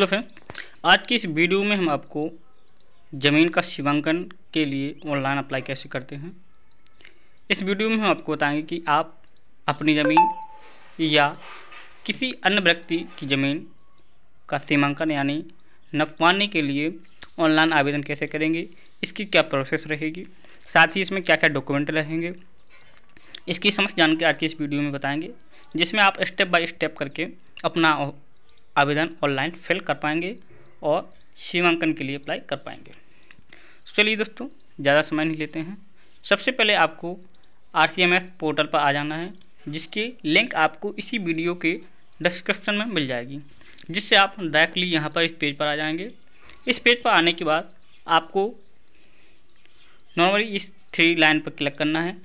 hello friend आज की इस वीडियो में हम आपको ज़मीन का शिवांकन के लिए ऑनलाइन अप्लाई कैसे करते हैं इस वीडियो में हम आपको बताएंगे कि आप अपनी ज़मीन या किसी अन्य व्यक्ति की ज़मीन का सीमांकन यानी नपवाने के लिए ऑनलाइन आवेदन कैसे करेंगे इसकी क्या प्रोसेस रहेगी साथ ही इसमें क्या क्या डॉक्यूमेंट रहेंगे इसकी समस्त जानकारी आज की इस वीडियो में बताएंगे जिसमें आप स्टेप बाय स्टेप करके अपना आवेदन ऑनलाइन फिल कर पाएंगे और सीमांकन के लिए अप्लाई कर पाएंगे चलिए दोस्तों ज़्यादा समय नहीं लेते हैं सबसे पहले आपको आर पोर्टल पर आ जाना है जिसकी लिंक आपको इसी वीडियो के डिस्क्रिप्शन में मिल जाएगी जिससे आप डायरेक्टली यहाँ पर इस पेज पर आ जाएंगे इस पेज पर आने के बाद आपको नॉर्मली इस थ्री लाइन पर क्लिक करना है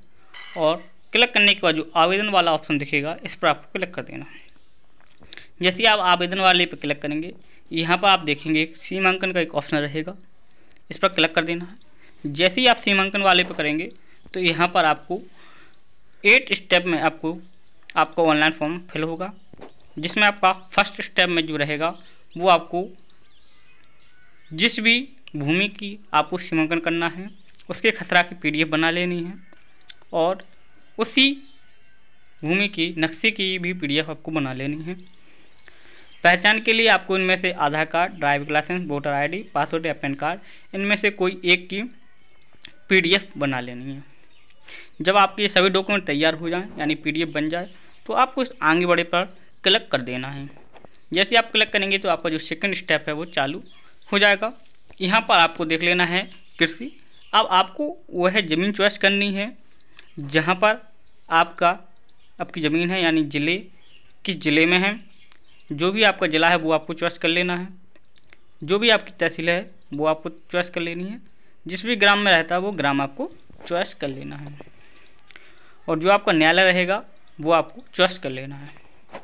और क्लिक करने के बाद जो आवेदन वाला ऑप्शन दिखेगा इस पर आपको क्लिक कर देना है जैसे आप आवेदन वाले पर क्लिक करेंगे यहाँ पर आप देखेंगे सीमांकन का एक ऑप्शन रहेगा इस पर क्लिक कर देना है जैसे ही आप सीमांकन वाले पर करेंगे तो यहाँ पर आपको एट स्टेप में आपको आपका ऑनलाइन फॉर्म फिल होगा जिसमें आपका फर्स्ट स्टेप में जो रहेगा वो आपको जिस भी भूमि की आपको सीमांकन करना है उसके खसरा की पीडीएफ बना लेनी है और उसी भूमि की नक्शे की भी पीडीएफ आपको बना लेनी है पहचान के लिए आपको इनमें से Aadhaar card driving licence voter ID passport या पैन कार्ड इनमें से कोई एक की पीडीएफ बना लेनी है जब आपके सभी डॉक्यूमेंट तैयार हो जाएं यानी पीडीएफ बन जाए तो आपको इस आगे बड़े पर क्लिक कर देना है जैसे आप क्लिक करेंगे तो आपका जो सेकेंड स्टेप है वो चालू हो जाएगा यहाँ पर आपको देख लेना है कृषि अब आपको वह ज़मीन चॉइस करनी है जहाँ पर आपका आपकी ज़मीन है यानी ज़िले किस ज़िले में है जो भी आपका ज़िला है वो आपको चॉइस कर लेना है जो भी आपकी तहसील है वो आपको चॉइस कर लेनी है जिस भी ग्राम में रहता है वो ग्राम आपको चॉइस कर लेना है और जो आपका न्यायालय रहेगा वो आपको चॉइस कर लेना है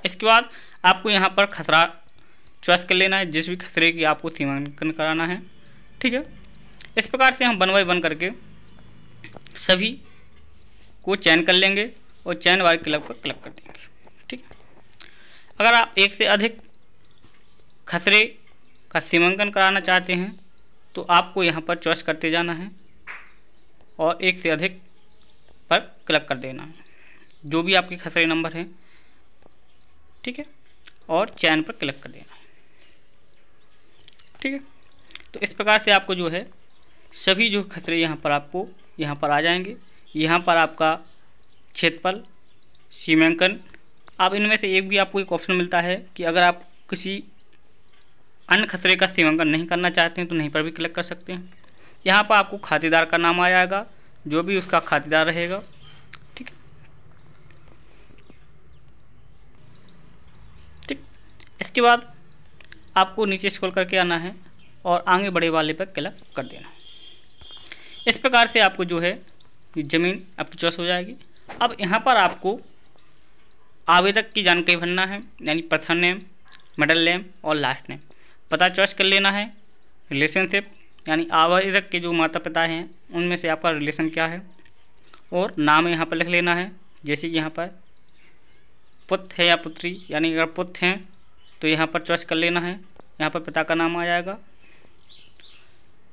इसके बाद आपको यहाँ पर खतरा चॉइस कर लेना है जिस भी खतरे की आपको सीमांकन कराना है ठीक है इस प्रकार से हम वन बाई वन करके सभी को चयन कर लेंगे और चयन वाले क्लब पर क्लब कर देंगे अगर आप एक से अधिक खसरे का सीमांकन कराना चाहते हैं तो आपको यहाँ पर चॉइस करते जाना है और एक से अधिक पर क्लिक कर देना है जो भी आपके खसरे नंबर हैं ठीक है और चैन पर क्लिक कर देना ठीक है तो इस प्रकार से आपको जो है सभी जो खतरे यहाँ पर आपको यहाँ पर आ जाएंगे यहाँ पर आपका क्षेत्रफल सीमांकन आप इनमें से एक भी आपको एक ऑप्शन मिलता है कि अगर आप किसी अन्य खतरे का सेवांकन नहीं करना चाहते हैं तो नहीं पर भी क्लिक कर सकते हैं यहाँ पर आपको खातेदार का नाम आ जाएगा जो भी उसका खातेदार रहेगा ठीक ठीक इसके बाद आपको नीचे स्क्रॉल करके आना है और आगे बड़े वाले पर क्लिक कर देना इस प्रकार से आपको जो है ज़मीन आपकी चॉइस हो जाएगी अब यहाँ पर आपको आवेदक की जानकारी भरना है यानी प्रथम नेम मिडल नेम और लास्ट नेम पता चॉइस कर लेना है रिलेशनशिप यानी आवेदक के जो माता पिता हैं उनमें से आपका रिलेशन क्या है और नाम यहाँ पर लिख लेना है जैसे कि यहाँ पर पुत्र है या पुत्री यानी अगर पुत्र हैं तो यहाँ पर चॉइस कर लेना है यहाँ पर पिता का नाम आ जाएगा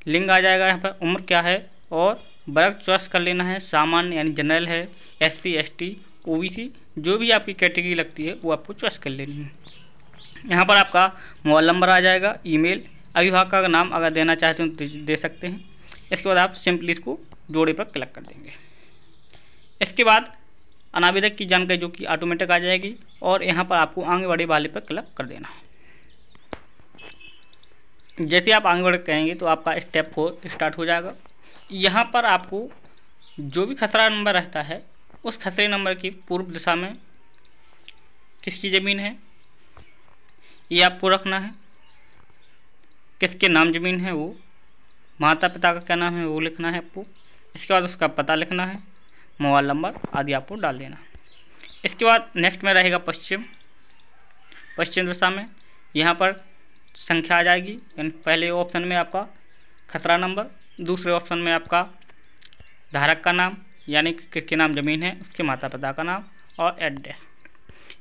लिंग आ जाएगा यहाँ पर उम्र क्या है और वर्ग चॉइस कर लेना है सामान्य यानी जनरल है S C S T O C जो भी आपकी कैटेगरी लगती है वो आपको चॉइस कर लेनी है यहाँ पर आपका मोबाइल नंबर आ जाएगा ईमेल अभिभावक का नाम अगर देना चाहते हो तो दे सकते हैं इसके बाद आप सिंपली इसको जोड़े पर क्लिक कर देंगे इसके बाद अनावेदक की जानकारी जो कि ऑटोमेटिक आ जाएगी और यहाँ पर आपको आंगनबाड़ी वाले पर क्लिक कर देना जैसे आप आंगनबाड़ी कहेंगे तो आपका स्टेप फोर स्टार्ट हो जाएगा यहाँ पर आपको जो भी खसरा नंबर रहता है उस खतरे नंबर की पूर्व दिशा में किसकी ज़मीन है ये आपको रखना है किसके नाम ज़मीन है वो माता पिता का क्या नाम है वो लिखना है आपको इसके बाद उसका पता लिखना है मोबाइल नंबर आदि आपको डाल देना इसके बाद नेक्स्ट में रहेगा पश्चिम पश्चिम दिशा में यहाँ पर संख्या आ जाएगी यानी पहले ऑप्शन में आपका खतरा नंबर दूसरे ऑप्शन में आपका धारक का नाम यानी कि किसके नाम ज़मीन है उसके माता पिता का नाम और एड्रेस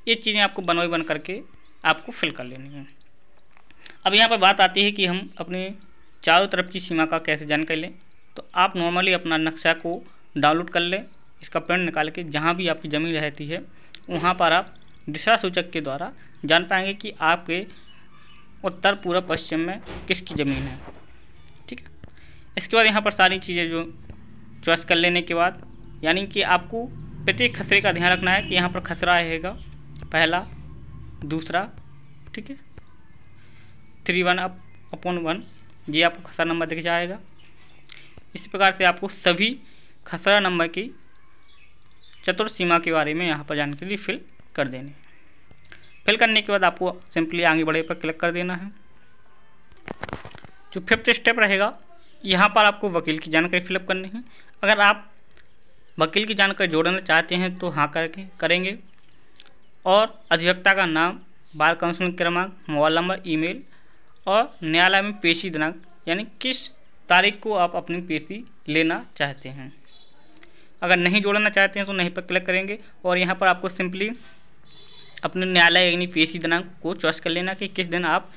ये चीज़ें आपको बनवाई बन करके आपको फिल कर लेनी है अब यहाँ पर बात आती है कि हम अपने चारों तरफ की सीमा का कैसे जानकारी लें तो आप नॉर्मली अपना नक्शा को डाउनलोड कर लें इसका प्रिंट निकाल के जहाँ भी आपकी ज़मीन रहती है वहाँ पर आप दिशा सूचक के द्वारा जान पाएंगे कि आपके उत्तर पूर्व पश्चिम में किसकी ज़मीन है ठीक है इसके बाद यहाँ पर सारी चीज़ें जो चॉइस कर लेने के बाद यानी कि आपको प्रत्येक खसरे का ध्यान रखना है कि यहाँ पर खसरा रहेगा पहला दूसरा ठीक है three one up upon one ये आपको खसरा नंबर दिख जाएगा इस प्रकार से आपको सभी खसरा नंबर की चतुर सीमा के बारे में यहाँ पर जानकारी फिल कर देनी फिल करने के बाद आपको सिंपली आगे बढ़े पर क्लिक कर देना है जो फिफ्थ स्टेप रहेगा यहाँ पर आपको वकील की जानकारी फिलअप करनी है अगर आप वकील की जानकारी जोड़ना चाहते हैं तो हाँ करके करेंगे और अधिवक्ता का नाम बार काउंसिल क्रमांक मोबाइल नंबर ईमेल और न्यायालय में पेशी दिनांक यानी किस तारीख को आप अपनी पेशी लेना चाहते हैं अगर नहीं जोड़ना चाहते हैं तो नहीं पर क्लिक करेंगे और यहाँ पर आपको सिंपली अपने न्यायालय यानी पेशी दिनांक को चॉइस कर लेना कि किस दिन आप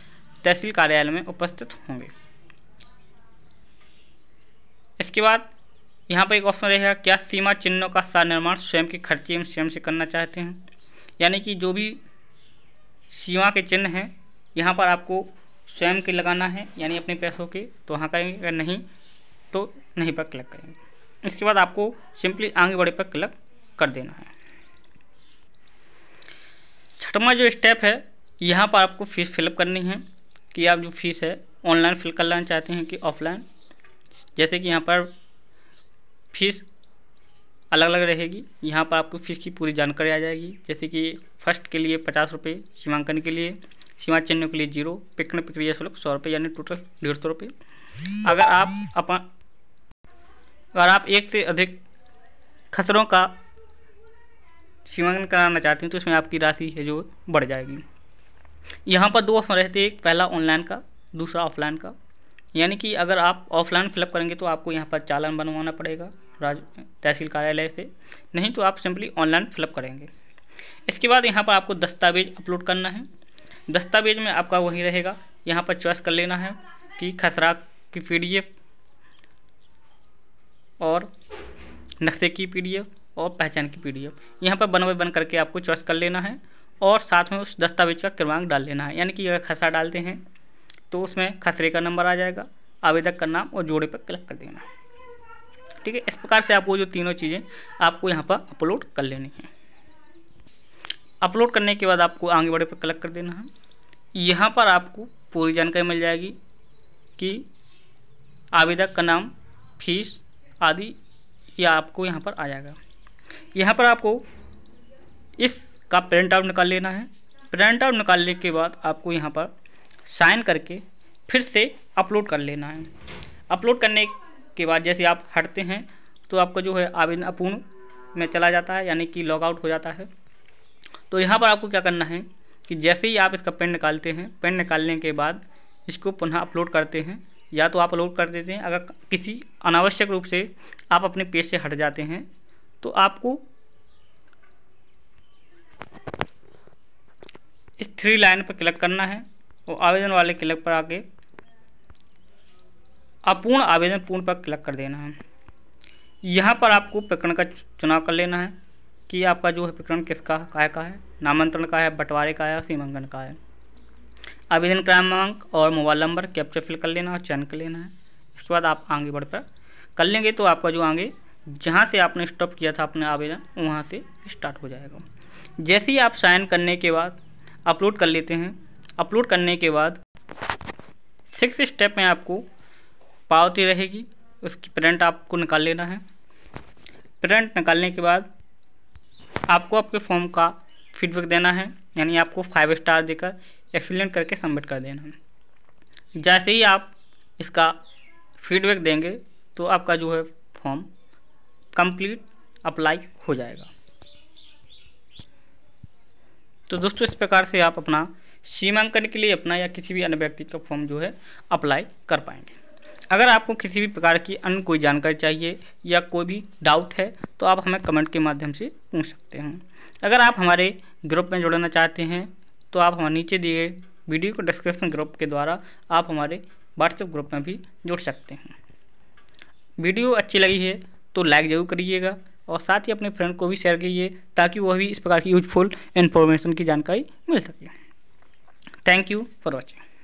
तहसील कार्यालय में उपस्थित होंगे इसके बाद यहाँ पर एक ऑप्शन रहेगा क्या सीमा चिन्हों का सार निर्माण स्वयं के खर्चे एवं स्वयं से करना चाहते हैं यानी कि जो भी सीमा के चिन्ह हैं यहाँ पर आपको स्वयं के लगाना है यानी अपने पैसों के तो वहाँ करेंगे अगर नहीं तो नहीं पर क्लिक करेंगे इसके बाद आपको सिंपली आगे बड़े पर क्लिक कर देना है छठवा जो स्टेप है यहाँ पर आपको फ़ीस फिलअप करनी है कि आप जो फीस है ऑनलाइन फिल करना चाहते हैं कि ऑफलाइन जैसे कि यहाँ पर फीस अलग अलग रहेगी यहाँ पर आपको फीस की पूरी जानकारी आ जाएगी जैसे कि फर्स्ट के लिए पचास रुपये सीमांकन के लिए सीमा चिन्ह के लिए जीरो पिकन प्रक्रिया शुल्क सौ रुपये यानी टोटल डेढ़ सौ रुपये अगर आप अपन अगर आप एक से अधिक खसरों का सीमांकन कराना चाहते हैं तो इसमें आपकी राशि है जो बढ़ जाएगी यहाँ पर दो ऑप्शन रहते हैं पहला ऑनलाइन का दूसरा ऑफलाइन का यानी कि अगर आप ऑफलाइन फिलअप करेंगे तो आपको यहाँ पर चालान बनवाना पड़ेगा राज तहसील कार्यालय से नहीं तो आप सिंपली ऑनलाइन फिलअप करेंगे इसके बाद यहाँ पर आपको दस्तावेज अपलोड करना है दस्तावेज में आपका वही रहेगा यहाँ पर चॉइस कर लेना है कि खसरा की पी और नक्शे की पी और पहचान की पी डी एफ यहाँ पर बन बाई वन करके आपको चॉइस कर लेना है और साथ में उस दस्तावेज का क्रमांक डाल लेना है यानी कि अगर खसरा डालते हैं तो उसमें खसरे का नंबर आ जाएगा आवेदक का नाम और जोड़े पर क्लिक कर देना है ठीक है इस प्रकार से आपको जो तीनों चीज़ें आपको यहाँ पर अपलोड कर लेनी है अपलोड करने के बाद आपको आगे बढ़े पर क्लिक कर देना है यहाँ पर आपको पूरी जानकारी मिल जाएगी कि आवेदक का नाम फीस आदि या आपको यहाँ पर आ जाएगा यहाँ पर आपको इसका प्रिंट आउट निकाल लेना है प्रिंट आउट निकालने के बाद आपको यहाँ पर साइन करके फिर से अपलोड कर लेना है अपलोड करने के बाद जैसे आप हटते हैं तो आपका जो है आवेदन अपूर्ण में चला जाता है यानी कि लॉग आउट हो जाता है तो यहाँ पर आपको क्या करना है कि जैसे ही आप इसका पेन निकालते हैं पेन निकालने के बाद इसको पुनः अपलोड करते हैं या तो आप अपलोड कर देते हैं अगर किसी अनावश्यक रूप से आप अपने पेज से हट जाते हैं तो आपको इस थ्री लाइन पर क्लिक करना है और आवेदन वाले क्लिक पर आके अपूर्ण आवेदन पूर्ण पर क्लिक कर देना है यहाँ पर आपको प्रकरण का चुनाव कर लेना है कि आपका जो है प्रकरण किसका काय का है नामांतरण का है बंटवारे का है सीमांकन का है आवेदन क्रमांक और मोबाइल नंबर कैप्चर फिल कर लेना और चयन कर लेना है इसके बाद आप आगे बढ़ कर कर लेंगे तो आपका जो आगे जहाँ से आपने स्टॉप किया था अपने आवेदन वहाँ से स्टार्ट हो जाएगा जैसे ही आप साइन करने के बाद अपलोड कर लेते हैं अपलोड करने के बाद सिक्स स्टेप में आपको पावती रहेगी उसकी प्रिंट आपको निकाल लेना है प्रिंट निकालने के बाद आपको आपके फॉर्म का फीडबैक देना है यानी आपको फाइव स्टार देकर एक्सीलेंट करके सबमिट कर देना है जैसे ही आप इसका फीडबैक देंगे तो आपका जो है फॉर्म कंप्लीट अप्लाई हो जाएगा तो दोस्तों इस प्रकार से आप अपना सीमांकन के लिए अपना या किसी भी अन्य व्यक्ति का फॉर्म जो है अप्लाई कर पाएंगे अगर आपको किसी भी प्रकार की अन्य कोई जानकारी चाहिए या कोई भी डाउट है तो आप हमें कमेंट के माध्यम से पूछ सकते हैं अगर आप हमारे ग्रुप में जुड़ना चाहते हैं तो आप हमारे नीचे दिए वीडियो को डिस्क्रिप्शन ग्रुप के द्वारा आप हमारे व्हाट्सएप ग्रुप में भी जुड़ सकते हैं वीडियो अच्छी लगी है तो लाइक ज़रूर करिएगा और साथ ही अपने फ्रेंड को भी शेयर कीजिए ताकि वह भी इस प्रकार की यूजफुल इन्फॉर्मेशन की जानकारी मिल सके थैंक यू फॉर वॉचिंग